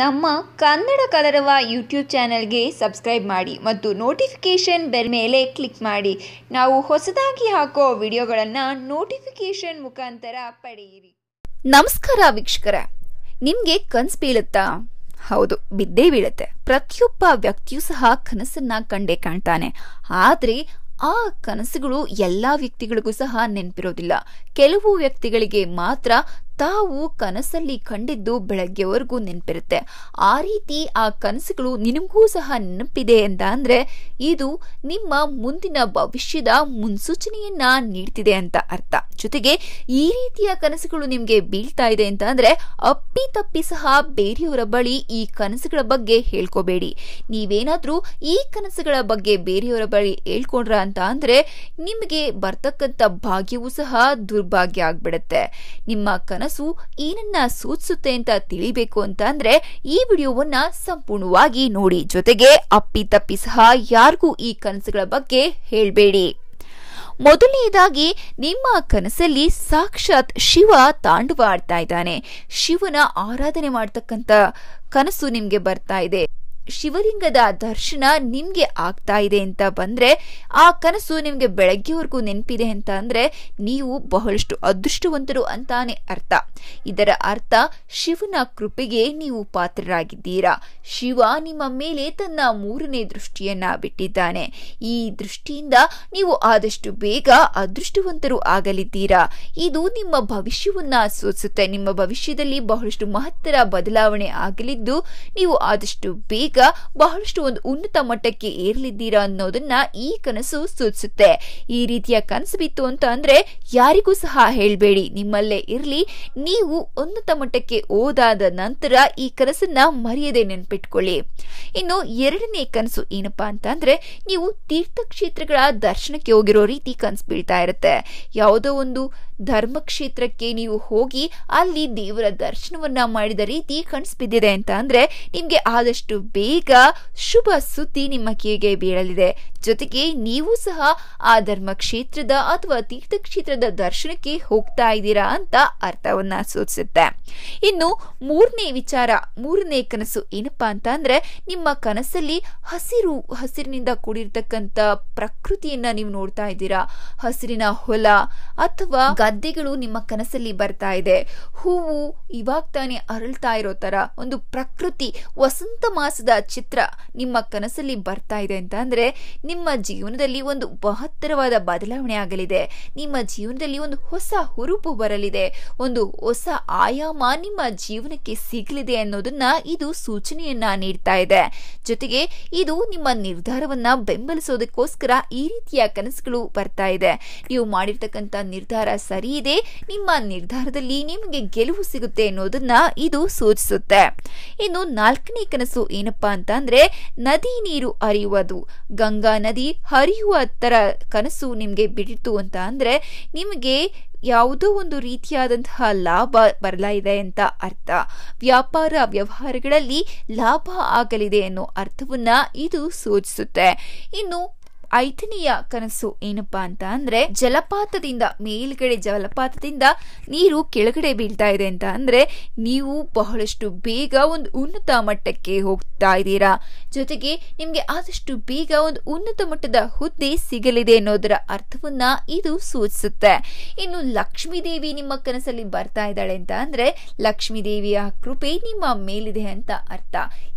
ನಮ್ಮ ಕನ್ನಡ ಕಲರವ ಯೂಟ್ಯೂಬ್ ಚಾನೆಲ್ಗೆ ಸಬ್ಸ್ಕ್ರೈಬ್ ಮಾಡಿ ಮತ್ತು ನೋಟಿಫಿಕೇಷನ್ ಬೆಲ್ ಮೇಲೆ ಕ್ಲಿಕ್ ಮಾಡಿ ನಾವು ಹೊಸದಾಗಿ ಹಾಕೋ ವಿಡಿಯೋಗಳನ್ನು ನೋಟಿಫಿಕೇಷನ್ ಮುಖಾಂತರ ಪಡೆಯಿರಿ ನಮಸ್ಕಾರ ವೀಕ್ಷಕರ ನಿಮಗೆ ಕನಸು ಬೀಳುತ್ತಾ ಹೌದು ಬಿದ್ದೇ ಬೀಳುತ್ತೆ ಪ್ರತಿಯೊಬ್ಬ ವ್ಯಕ್ತಿಯೂ ಸಹ ಕನಸನ್ನ ಕಂಡೇ ಕಾಣ್ತಾನೆ ಆದರೆ ಆ ಕನಸುಗಳು ಎಲ್ಲ ವ್ಯಕ್ತಿಗಳಿಗೂ ಸಹ ನೆನಪಿರೋದಿಲ್ಲ ಕೆಲವು ವ್ಯಕ್ತಿಗಳಿಗೆ ಮಾತ್ರ ತಾವು ಕನಸಲ್ಲಿ ಕಂಡಿದ್ದು ಬೆಳಗ್ಗೆವರೆಗೂ ನೆನಪಿರುತ್ತೆ ಆ ರೀತಿ ಆ ಕನಸುಗಳು ನಿನಗೂ ಸಹ ನೆನಪಿದೆ ಅಂತ ಅಂದರೆ ಇದು ನಿಮ್ಮ ಮುಂದಿನ ಭವಿಷ್ಯದ ಮುನ್ಸೂಚನೆಯನ್ನ ನೀಡ್ತಿದೆ ಅಂತ ಅರ್ಥ ಜೊತೆಗೆ ಈ ರೀತಿಯ ಕನಸುಗಳು ನಿಮಗೆ ಬೀಳ್ತಾ ಇದೆ ಅಂತ ಅಂದರೆ ಅಪ್ಪಿ ತಪ್ಪಿ ಸಹ ಬೇರೆಯವರ ಬಳಿ ಈ ಕನಸುಗಳ ಬಗ್ಗೆ ಹೇಳ್ಕೋಬೇಡಿ ನೀವೇನಾದರೂ ಈ ಕನಸುಗಳ ಬಗ್ಗೆ ಬೇರೆಯವರ ಬಳಿ ಹೇಳ್ಕೊಂಡ್ರ ಅಂತ ಅಂದರೆ ನಿಮಗೆ ಬರ್ತಕ್ಕಂಥ ಭಾಗ್ಯವೂ ಸಹ ದುರ್ಭಾಗ್ಯ ಆಗ್ಬಿಡುತ್ತೆ ನಿಮ್ಮ ಕನಸು ಏನನ್ನ ಸೂಚಿಸುತ್ತೆ ಅಂತ ತಿಳಿಬೇಕು ಅಂತ ಅಂದ್ರೆ ಈ ವಿಡಿಯೋವನ್ನ ಸಂಪೂರ್ಣವಾಗಿ ನೋಡಿ ಜೊತೆಗೆ ಅಪ್ಪಿ ತಪ್ಪಿ ಸಹ ಯಾರಿಗೂ ಈ ಕನಸುಗಳ ಬಗ್ಗೆ ಹೇಳಬೇಡಿ ಮೊದಲನೆಯದಾಗಿ ನಿಮ್ಮ ಕನಸಲ್ಲಿ ಸಾಕ್ಷಾತ್ ಶಿವ ತಾಂಡವ ಆಡ್ತಾ ಇದ್ದಾನೆ ಶಿವನ ಆರಾಧನೆ ಮಾಡ್ತಕ್ಕಂಥ ಕನಸು ನಿಮಗೆ ಬರ್ತಾ ಇದೆ ಶಿವಲಿಂಗದ ದರ್ಶನ ನಿಮಗೆ ಆಗ್ತಾ ಇದೆ ಅಂತ ಬಂದ್ರೆ ಆ ಕನಸು ನಿಮಗೆ ಬೆಳಗ್ಗೆವರೆಗೂ ನೆನಪಿದೆ ಅಂತ ಅಂದ್ರೆ ನೀವು ಬಹಳಷ್ಟು ಅದೃಷ್ಟವಂತರು ಅಂತಾನೆ ಅರ್ಥ ಇದರ ಅರ್ಥ ಶಿವನ ಕೃಪೆಗೆ ನೀವು ಪಾತ್ರರಾಗಿದ್ದೀರಾ ಶಿವ ನಿಮ್ಮ ಮೇಲೆ ತನ್ನ ಮೂರನೇ ದೃಷ್ಟಿಯನ್ನ ಬಿಟ್ಟಿದ್ದಾನೆ ಈ ದೃಷ್ಟಿಯಿಂದ ನೀವು ಆದಷ್ಟು ಬೇಗ ಅದೃಷ್ಟವಂತರು ಆಗಲಿದ್ದೀರಾ ಇದು ನಿಮ್ಮ ಭವಿಷ್ಯವನ್ನ ಸೂಚಿಸುತ್ತೆ ನಿಮ್ಮ ಭವಿಷ್ಯದಲ್ಲಿ ಬಹಳಷ್ಟು ಮಹತ್ತರ ಬದಲಾವಣೆ ಆಗಲಿದ್ದು ನೀವು ಆದಷ್ಟು ಬೇಗ ಈಗ ಬಹಳಷ್ಟು ಒಂದು ಉನ್ನತ ಮಟ್ಟಕ್ಕೆ ಏರಲಿದ್ದೀರಾ ಅನ್ನೋದನ್ನ ಈ ಕನಸು ಸೂಚಿಸುತ್ತೆ ಈ ರೀತಿಯ ಕನಸು ಬಿತ್ತು ಅಂತ ಅಂದ್ರೆ ಯಾರಿಗೂ ಸಹ ಹೇಳಬೇಡಿ ನಿಮ್ಮಲ್ಲೇ ಇರಲಿ ನೀವು ಉನ್ನತ ಮಟ್ಟಕ್ಕೆ ಓದಾದ ನಂತರ ಈ ಕನಸನ್ನ ಮರೆಯದೆ ನೆನಪಿಟ್ಕೊಳ್ಳಿ ಇನ್ನು ಎರಡನೇ ಕನಸು ಏನಪ್ಪಾ ಅಂತ ಅಂದ್ರೆ ನೀವು ತೀರ್ಥಕ್ಷೇತ್ರಗಳ ದರ್ಶನಕ್ಕೆ ಹೋಗಿರೋ ರೀತಿ ಕನಸು ಬೀಳ್ತಾ ಇರುತ್ತೆ ಯಾವುದೋ ಒಂದು ಧರ್ಮಕ್ಷೇತ್ರಕ್ಕೆ ನೀವು ಹೋಗಿ ಅಲ್ಲಿ ದೇವರ ದರ್ಶನವನ್ನ ಮಾಡಿದ ರೀತಿ ಕನಸು ಬಿದ್ದಿದೆ ಅಂತ ಅಂದ್ರೆ ನಿಮ್ಗೆ ಆದಷ್ಟು ಬೇಗ ಈಗ ಶುಭ ಸುದ್ದಿ ನಿಮ್ಮ ಕಿವಿಗೆ ಬೀಳಲಿದೆ ಜೊತೆಗೆ ನೀವು ಸಹ ಆ ಧರ್ಮ ಕ್ಷೇತ್ರದ ಅಥವಾ ತೀರ್ಥಕ್ಷೇತ್ರದ ದರ್ಶನಕ್ಕೆ ಹೋಗ್ತಾ ಇದ್ದೀರಾ ಅಂತ ಅರ್ಥವನ್ನ ಸೂಚಿಸುತ್ತೆ ಇನ್ನು ಮೂರನೇ ವಿಚಾರ ಮೂರನೇ ಕನಸು ಏನಪ್ಪಾ ಅಂತ ಅಂದ್ರೆ ನಿಮ್ಮ ಕನಸಲ್ಲಿ ಹಸಿರು ಹಸಿರಿನಿಂದ ಕೂಡಿರ್ತಕ್ಕಂಥ ಪ್ರಕೃತಿಯನ್ನ ನೀವು ನೋಡ್ತಾ ಇದ್ದೀರಾ ಹಸಿರಿನ ಹೊಲ ಅಥವಾ ಗದ್ದೆಗಳು ನಿಮ್ಮ ಕನಸಲ್ಲಿ ಬರ್ತಾ ಇದೆ ಹೂವು ಇವಾಗ ತಾನೇ ಅರಳ್ತಾ ಇರೋ ತರ ಒಂದು ಪ್ರಕೃತಿ ವಸಂತ ಮಾಸದ ಚಿತ್ರ ನಿಮ್ಮ ಕನಸಲ್ಲಿ ಬರ್ತಾ ಇದೆ ಅಂತ ಅಂದ್ರೆ ನಿಮ್ಮ ಜೀವನದಲ್ಲಿ ಒಂದು ಮಹತ್ತರವಾದ ಬದಲಾವಣೆ ಆಗಲಿದೆ ನಿಮ್ಮ ಜೀವನದಲ್ಲಿ ಒಂದು ಹೊಸ ಹುರುಪು ಬರಲಿದೆ ಒಂದು ಹೊಸ ಆಯಾಮ ನಿಮ್ಮ ಜೀವನಕ್ಕೆ ಸಿಗಲಿದೆ ಅನ್ನೋದನ್ನ ಇದು ಸೂಚನೆಯನ್ನ ನೀಡ್ತಾ ಇದೆ ಜೊತೆಗೆ ಇದು ನಿಮ್ಮ ನಿರ್ಧಾರವನ್ನ ಬೆಂಬಲಿಸೋದಕ್ಕೋಸ್ಕರ ಈ ರೀತಿಯ ಕನಸುಗಳು ಬರ್ತಾ ಇದೆ ನೀವು ಮಾಡಿರ್ತಕ್ಕಂತ ನಿರ್ಧಾರ ಸರಿ ಇದೆ ನಿಮ್ಮ ನಿರ್ಧಾರದಲ್ಲಿ ನಿಮಗೆ ಗೆಲುವು ಸಿಗುತ್ತೆ ಅನ್ನೋದನ್ನ ಇದು ಸೂಚಿಸುತ್ತೆ ಇನ್ನು ನಾಲ್ಕನೇ ಕನಸು ಏನಪ್ಪ ಅಂತಂದ್ರೆ ನದಿ ನೀರು ಹರಿಯುವುದು ಗಂಗಾ ನದಿ ಹರಿಯುವ ತರ ಕನಸು ನಿಮಗೆ ಬಿಡಿತು ಅಂತ ಅಂದ್ರೆ ನಿಮಗೆ ಯಾವುದೋ ಒಂದು ರೀತಿಯಾದಂತಹ ಲಾಭ ಬರಲಾ ಇದೆ ಅಂತ ಅರ್ಥ ವ್ಯಾಪಾರ ವ್ಯವಹಾರಗಳಲ್ಲಿ ಲಾಭ ಆಗಲಿದೆ ಅನ್ನೋ ಅರ್ಥವನ್ನ ಇದು ಸೂಚಿಸುತ್ತೆ ಇನ್ನು ಐದನೆಯ ಕನಸು ಏನಪ್ಪಾ ಅಂತ ಅಂದ್ರೆ ಜಲಪಾತದಿಂದ ಮೇಲ್ಗಡೆ ಜಲಪಾತದಿಂದ ನೀರು ಕೆಳಗಡೆ ಬೀಳ್ತಾ ಇದೆ ಅಂತ ಅಂದ್ರೆ ನೀವು ಬಹಳಷ್ಟು ಬೇಗ ಒಂದು ಉನ್ನತ ಮಟ್ಟಕ್ಕೆ ಹೋಗ್ತಾ ಇದ್ದೀರಾ ಜೊತೆಗೆ ನಿಮಗೆ ಆದಷ್ಟು ಬೇಗ ಒಂದು ಉನ್ನತ ಮಟ್ಟದ ಹುದ್ದೆ ಸಿಗಲಿದೆ ಅನ್ನೋದರ ಅರ್ಥವನ್ನ ಇದು ಸೂಚಿಸುತ್ತೆ ಇನ್ನು ಲಕ್ಷ್ಮೀ ದೇವಿ ನಿಮ್ಮ ಕನಸಲ್ಲಿ ಬರ್ತಾ ಇದ್ದಾಳೆ ಅಂತ ಅಂದ್ರೆ ಲಕ್ಷ್ಮೀ ದೇವಿಯ ಕೃಪೆ ನಿಮ್ಮ ಮೇಲಿದೆ ಅಂತ ಅರ್ಥ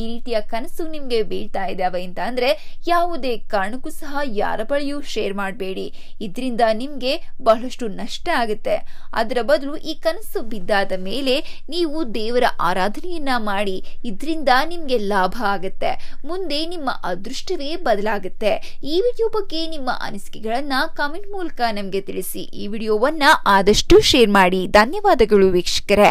ಈ ರೀತಿಯ ಕನಸು ನಿಮ್ಗೆ ಬೀಳ್ತಾ ಇದಾವೆ ಅಂತ ಅಂದ್ರೆ ಯಾವುದೇ ಕಾರಣಕ್ಕೂ ಸಹ ಸಹ ಯಾರ ಬಳಿಯೂ ಶೇರ್ ಮಾಡಬೇಡಿ ಇದರಿಂದ ನಿಮಗೆ ಬಹಳಷ್ಟು ನಷ್ಟ ಆಗುತ್ತೆ ಅದರ ಬದಲು ಈ ಕನಸು ಬಿದ್ದಾದ ಮೇಲೆ ನೀವು ದೇವರ ಆರಾಧನೆಯನ್ನ ಮಾಡಿ ಇದರಿಂದ ನಿಮಗೆ ಲಾಭ ಆಗುತ್ತೆ ಮುಂದೆ ನಿಮ್ಮ ಅದೃಷ್ಟವೇ ಬದಲಾಗುತ್ತೆ ಈ ವಿಡಿಯೋ ಬಗ್ಗೆ ನಿಮ್ಮ ಅನಿಸಿಕೆಗಳನ್ನ ಕಮೆಂಟ್ ಮೂಲಕ ನಮಗೆ ತಿಳಿಸಿ ಈ ವಿಡಿಯೋವನ್ನ ಆದಷ್ಟು ಶೇರ್ ಮಾಡಿ ಧನ್ಯವಾದಗಳು ವೀಕ್ಷಕರೇ